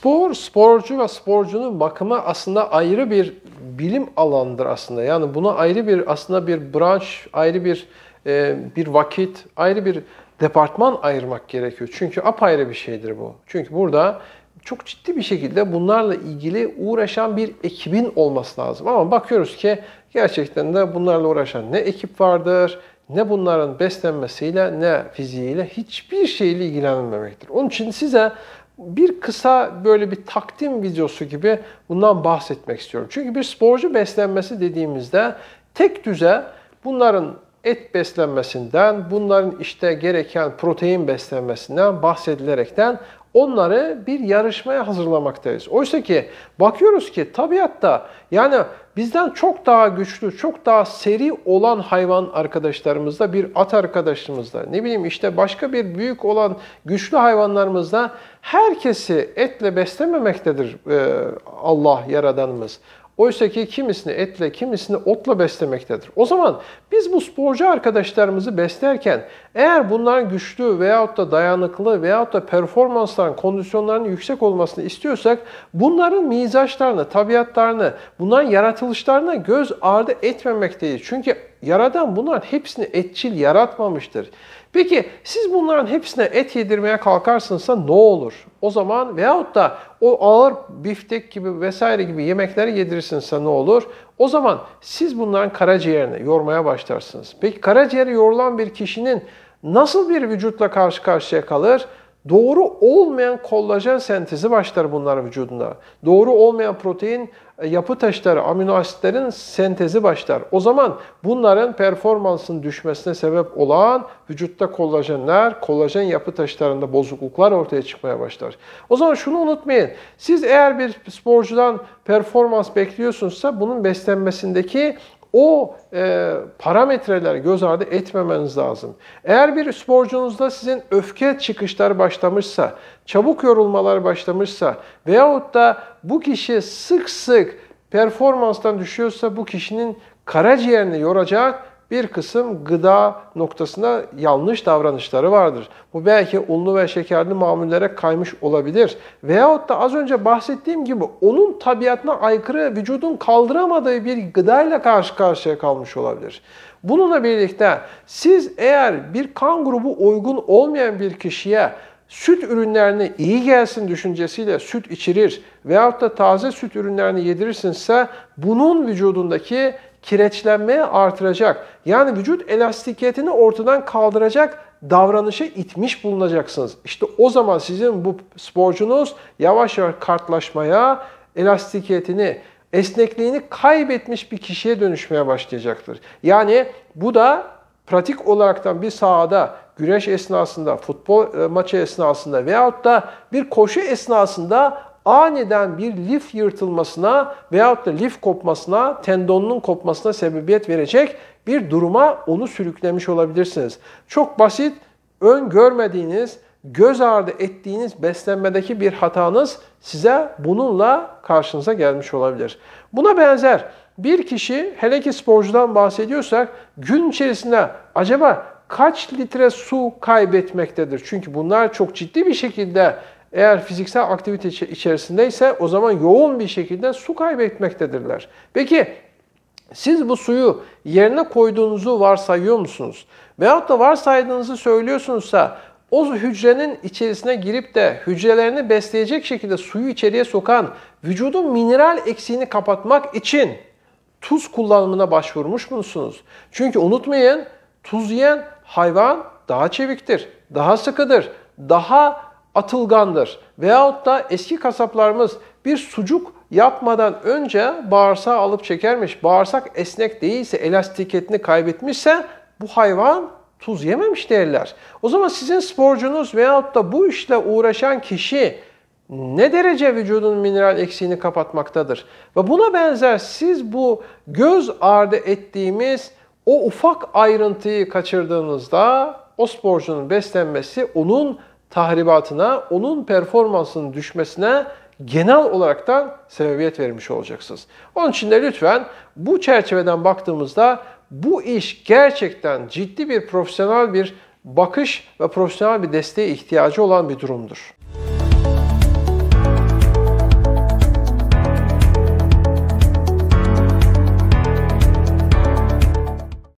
Spor, sporcu ve sporcunun bakımı aslında ayrı bir bilim alanıdır aslında. Yani buna ayrı bir aslında bir branş, ayrı bir e, bir vakit, ayrı bir departman ayırmak gerekiyor. Çünkü apayrı bir şeydir bu. Çünkü burada çok ciddi bir şekilde bunlarla ilgili uğraşan bir ekibin olması lazım. Ama bakıyoruz ki gerçekten de bunlarla uğraşan ne ekip vardır, ne bunların beslenmesiyle ne fiziğiyle hiçbir şeyle ilgilenmemektir. Onun için size bir kısa böyle bir takdim videosu gibi bundan bahsetmek istiyorum. Çünkü bir sporcu beslenmesi dediğimizde tek düze bunların et beslenmesinden, bunların işte gereken protein beslenmesinden bahsedilerekten onları bir yarışmaya hazırlamaktayız. Oysa ki bakıyoruz ki tabiatta yani bizden çok daha güçlü, çok daha seri olan hayvan arkadaşlarımızda, bir at arkadaşımızda, ne bileyim işte başka bir büyük olan güçlü hayvanlarımızda herkesi etle beslememektedir e, Allah Yaradanımız. Oysa ki kimisini etle, kimisini otla beslemektedir. O zaman biz bu sporcu arkadaşlarımızı beslerken eğer bunların güçlü veyahut da dayanıklı veyahut da performansların, kondisyonlarının yüksek olmasını istiyorsak bunların mizaçlarını, tabiatlarını, bunların yaratılışlarına göz ardı etmemekteyiz. Çünkü Yaradan bunların hepsini etçil yaratmamıştır. Peki siz bunların hepsine et yedirmeye kalkarsınızsa ne olur? O zaman veyahut da o ağır biftek gibi vesaire gibi yemekleri yedirirsinizse ne olur? O zaman siz bunların karaciğerini yormaya başlarsınız. Peki karaciğeri yorulan bir kişinin nasıl bir vücutla karşı karşıya kalır? Doğru olmayan kollajen sentezi başlar bunlar vücudunda. Doğru olmayan protein e, yapı taşları, amino asitlerin sentezi başlar. O zaman bunların performansın düşmesine sebep olan vücutta kollajenler, kollajen yapı taşlarında bozukluklar ortaya çıkmaya başlar. O zaman şunu unutmayın. Siz eğer bir sporcudan performans bekliyorsunuzsa bunun beslenmesindeki o e, parametreleri göz ardı etmemeniz lazım. Eğer bir sporcunuzda sizin öfke çıkışlar başlamışsa, çabuk yorulmalar başlamışsa veyahut da bu kişi sık sık performanstan düşüyorsa bu kişinin karaciğerini yoracak bir kısım gıda noktasında yanlış davranışları vardır. Bu belki unlu ve şekerli mamullere kaymış olabilir. Veyahut da az önce bahsettiğim gibi onun tabiatına aykırı vücudun kaldıramadığı bir gıdayla karşı karşıya kalmış olabilir. Bununla birlikte siz eğer bir kan grubu uygun olmayan bir kişiye süt ürünlerini iyi gelsin düşüncesiyle süt içirir veyahut da taze süt ürünlerini yedirirsinse bunun vücudundaki kireçlenmeye artıracak. Yani vücut elastikiyetini ortadan kaldıracak davranışa itmiş bulunacaksınız. İşte o zaman sizin bu sporcunuz yavaş yavaş kartlaşmaya, elastikiyetini, esnekliğini kaybetmiş bir kişiye dönüşmeye başlayacaktır. Yani bu da pratik olaraktan bir sahada güreş esnasında, futbol e, maçı esnasında veyahut da bir koşu esnasında aniden bir lif yırtılmasına veyahut da lif kopmasına, tendonunun kopmasına sebebiyet verecek bir duruma onu sürüklemiş olabilirsiniz. Çok basit, ön görmediğiniz, göz ardı ettiğiniz beslenmedeki bir hatanız size bununla karşınıza gelmiş olabilir. Buna benzer bir kişi, hele ki sporcudan bahsediyorsak, gün içerisinde acaba kaç litre su kaybetmektedir? Çünkü bunlar çok ciddi bir şekilde eğer fiziksel aktivite içerisindeyse o zaman yoğun bir şekilde su kaybetmektedirler. Peki siz bu suyu yerine koyduğunuzu varsayıyor musunuz? Veyahut da varsaydığınızı söylüyorsunuzsa o hücrenin içerisine girip de hücrelerini besleyecek şekilde suyu içeriye sokan vücudun mineral eksiğini kapatmak için tuz kullanımına başvurmuş musunuz? Çünkü unutmayın tuz yiyen hayvan daha çeviktir, daha sıkıdır, daha atılgandır. Veyahut da eski kasaplarımız bir sucuk yapmadan önce bağırsağı alıp çekermiş. Bağırsak esnek değilse, elastiketini kaybetmişse bu hayvan tuz yememiş derler. O zaman sizin sporcunuz veyahut da bu işle uğraşan kişi ne derece vücudun mineral eksiğini kapatmaktadır? Ve buna benzer siz bu göz ardı ettiğimiz o ufak ayrıntıyı kaçırdığınızda o sporcunun beslenmesi onun tahribatına, onun performansının düşmesine genel olaraktan sebebiyet vermiş olacaksınız. Onun için de lütfen bu çerçeveden baktığımızda bu iş gerçekten ciddi bir profesyonel bir bakış ve profesyonel bir desteğe ihtiyacı olan bir durumdur.